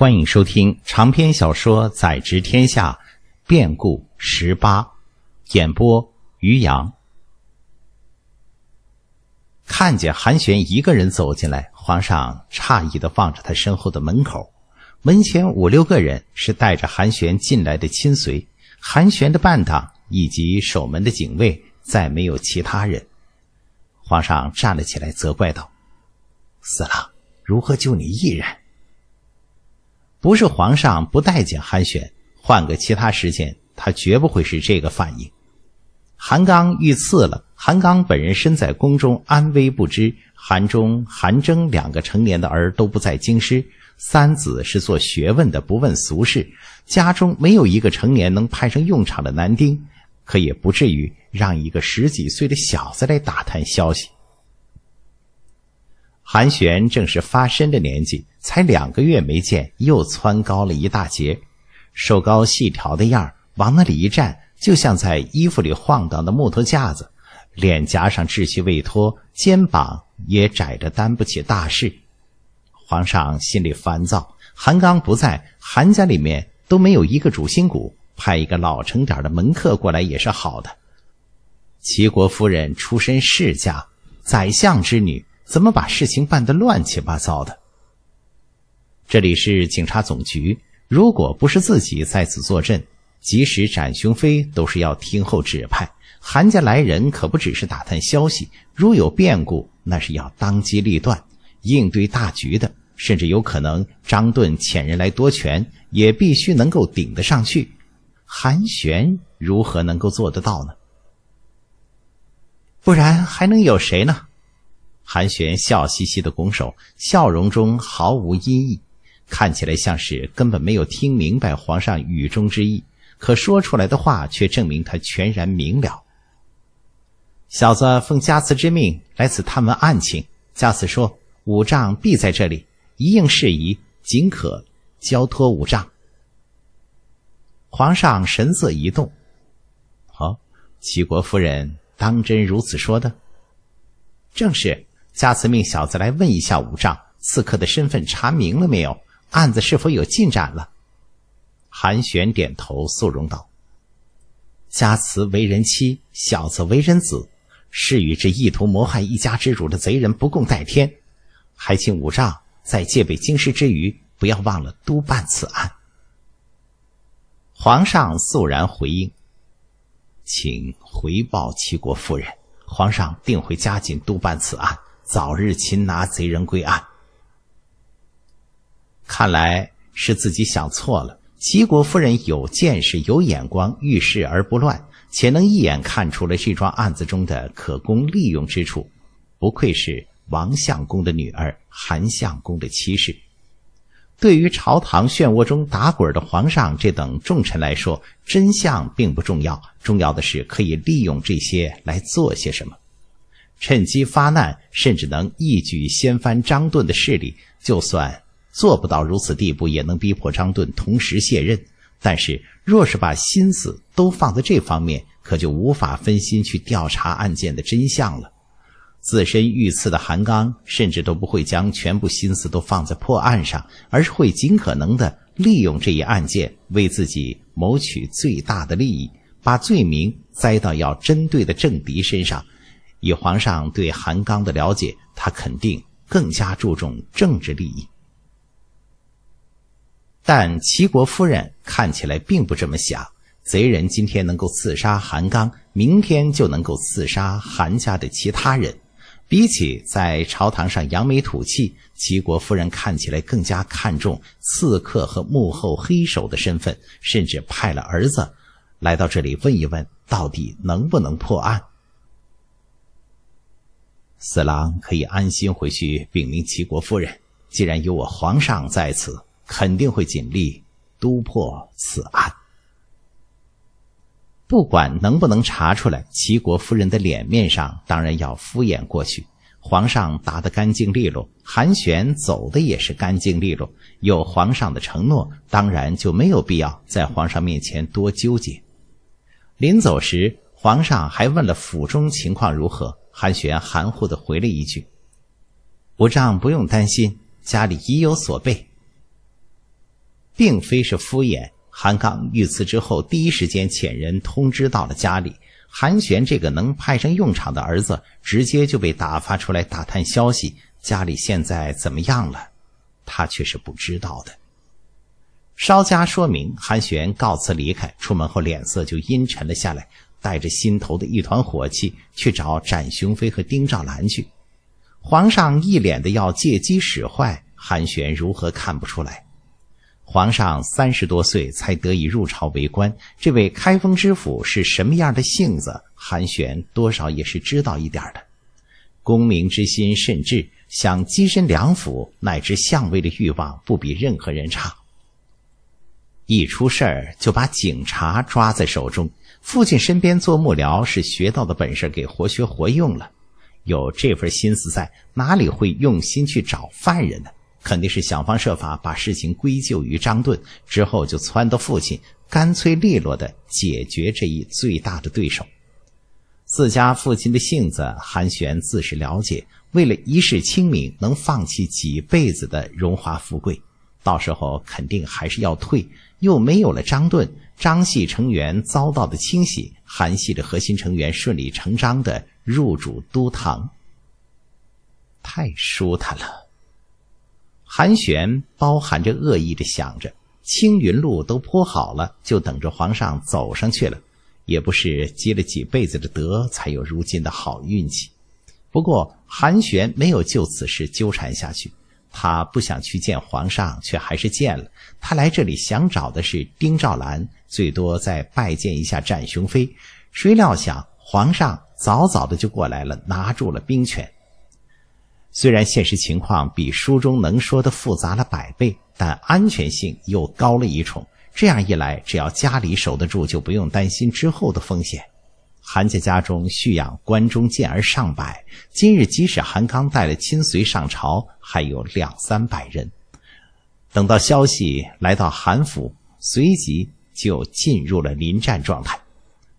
欢迎收听长篇小说《宰执天下》变故十八，演播于洋。看见韩玄一个人走进来，皇上诧异的望着他身后的门口。门前五六个人是带着韩玄进来的亲随，韩玄的伴当以及守门的警卫，再没有其他人。皇上站了起来，责怪道：“四郎，如何就你一人？”不是皇上不待见韩玄，换个其他时间，他绝不会是这个反应。韩刚遇刺了，韩刚本人身在宫中，安危不知。韩忠、韩征两个成年的儿都不在京师，三子是做学问的，不问俗事，家中没有一个成年能派上用场的男丁，可也不至于让一个十几岁的小子来打探消息。韩玄正是发身的年纪。才两个月没见，又蹿高了一大截，瘦高细条的样儿，往那里一站，就像在衣服里晃荡的木头架子。脸颊上稚气未脱，肩膀也窄着担不起大事。皇上心里烦躁，韩刚不在，韩家里面都没有一个主心骨，派一个老成点的门客过来也是好的。齐国夫人出身世家，宰相之女，怎么把事情办得乱七八糟的？这里是警察总局，如果不是自己在此坐镇，即使展雄飞都是要听候指派。韩家来人可不只是打探消息，如有变故，那是要当机立断，应对大局的。甚至有可能张盾遣人来夺权，也必须能够顶得上去。韩玄如何能够做得到呢？不然还能有谁呢？韩玄笑嘻嘻的拱手，笑容中毫无阴影。看起来像是根本没有听明白皇上语中之意，可说出来的话却证明他全然明了。小子奉家慈之命来此探问案情，家慈说五丈必在这里，一应事宜尽可交托五丈。皇上神色一动：“哦，齐国夫人当真如此说的？正是，家慈命小子来问一下五丈，刺客的身份查明了没有？”案子是否有进展了？韩玄点头，肃容道：“家慈为人妻，小子为人子，是与这意图谋害一家之主的贼人不共戴天。还请五丈在戒备京师之余，不要忘了督办此案。”皇上肃然回应：“请回报齐国夫人，皇上定会加紧督办此案，早日擒拿贼人归案。”看来是自己想错了。齐国夫人有见识、有眼光，遇事而不乱，且能一眼看出了这桩案子中的可供利用之处。不愧是王相公的女儿，韩相公的妻室。对于朝堂漩涡中打滚的皇上这等重臣来说，真相并不重要，重要的是可以利用这些来做些什么，趁机发难，甚至能一举掀翻张盾的势力。就算……做不到如此地步，也能逼迫张顿同时卸任。但是，若是把心思都放在这方面，可就无法分心去调查案件的真相了。自身遇刺的韩刚，甚至都不会将全部心思都放在破案上，而是会尽可能的利用这一案件为自己谋取最大的利益，把罪名栽到要针对的政敌身上。以皇上对韩刚的了解，他肯定更加注重政治利益。但齐国夫人看起来并不这么想。贼人今天能够刺杀韩刚，明天就能够刺杀韩家的其他人。比起在朝堂上扬眉吐气，齐国夫人看起来更加看重刺客和幕后黑手的身份，甚至派了儿子来到这里问一问，到底能不能破案。四郎可以安心回去禀明齐国夫人，既然有我皇上在此。肯定会尽力督破此案。不管能不能查出来，齐国夫人的脸面上当然要敷衍过去。皇上答得干净利落，韩玄走的也是干净利落。有皇上的承诺，当然就没有必要在皇上面前多纠结。临走时，皇上还问了府中情况如何，韩玄含糊的回了一句：“武丈不用担心，家里已有所备。”并非是敷衍。韩刚遇刺之后，第一时间遣人通知到了家里。韩玄这个能派上用场的儿子，直接就被打发出来打探消息。家里现在怎么样了？他却是不知道的。稍加说明，韩玄告辞离开。出门后脸色就阴沉了下来，带着心头的一团火气去找展雄飞和丁兆兰去。皇上一脸的要借机使坏，韩玄如何看不出来？皇上三十多岁才得以入朝为官，这位开封知府是什么样的性子？韩玄多少也是知道一点的。功名之心甚至想跻身梁府乃至相位的欲望不比任何人差。一出事儿就把警察抓在手中，父亲身边做幕僚是学到的本事，给活学活用了。有这份心思在，哪里会用心去找犯人呢？肯定是想方设法把事情归咎于张顿，之后就撺掇父亲干脆利落的解决这一最大的对手。自家父亲的性子，韩玄自是了解。为了一世清明，能放弃几辈子的荣华富贵，到时候肯定还是要退。又没有了张顿，张系成员遭到的清洗，韩系的核心成员顺理成章的入主都堂。太舒坦了。韩玄包含着恶意的想着，青云路都铺好了，就等着皇上走上去了。也不是积了几辈子的德才有如今的好运气。不过韩玄没有就此事纠缠下去，他不想去见皇上，却还是见了。他来这里想找的是丁兆兰，最多再拜见一下战雄飞。谁料想皇上早早的就过来了，拿住了兵权。虽然现实情况比书中能说的复杂了百倍，但安全性又高了一重。这样一来，只要家里守得住，就不用担心之后的风险。韩家家中蓄养关中健儿上百，今日即使韩康带了亲随上朝，还有两三百人。等到消息来到韩府，随即就进入了临战状态，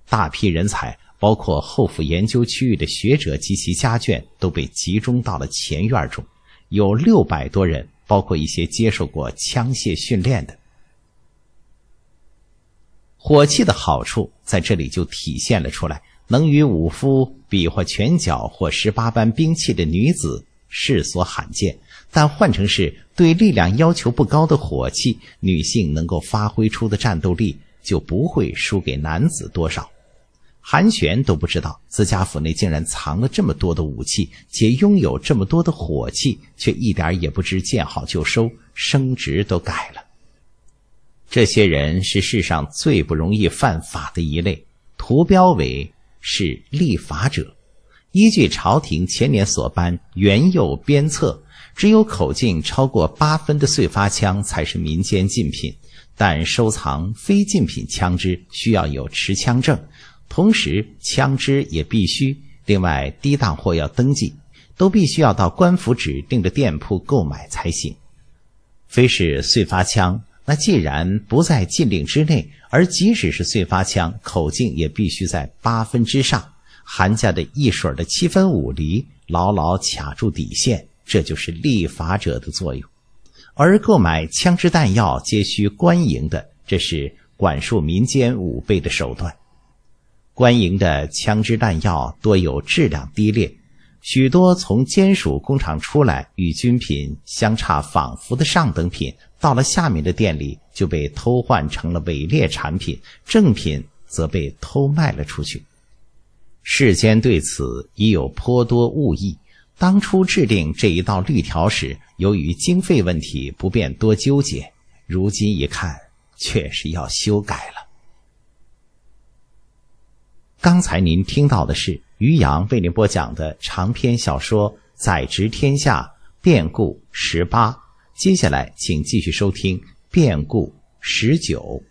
大批人才。包括后府研究区域的学者及其家眷都被集中到了前院中，有六百多人，包括一些接受过枪械训练的。火器的好处在这里就体现了出来：能与武夫比划拳脚或十八般兵器的女子世所罕见，但换成是对力量要求不高的火器，女性能够发挥出的战斗力就不会输给男子多少。韩玄都不知道自家府内竟然藏了这么多的武器，且拥有这么多的火器，却一点也不知见好就收，升职都改了。这些人是世上最不容易犯法的一类。图标为是立法者，依据朝廷前年所颁《元佑鞭策》，只有口径超过八分的碎发枪才是民间禁品，但收藏非禁品枪支需要有持枪证。同时，枪支也必须另外低档货要登记，都必须要到官府指定的店铺购买才行。非是碎发枪，那既然不在禁令之内，而即使是碎发枪，口径也必须在八分之上。韩家的一水的七分五厘，牢牢卡住底线，这就是立法者的作用。而购买枪支弹药皆需官营的，这是管束民间武备的手段。官营的枪支弹药多有质量低劣，许多从监属工厂出来与军品相差仿佛的上等品，到了下面的店里就被偷换成了伪劣产品，正品则被偷卖了出去。世间对此已有颇多误意。当初制定这一道律条时，由于经费问题不便多纠结，如今一看，确实要修改了。刚才您听到的是于洋为您播讲的长篇小说《宰执天下》变故十八，接下来请继续收听变故十九。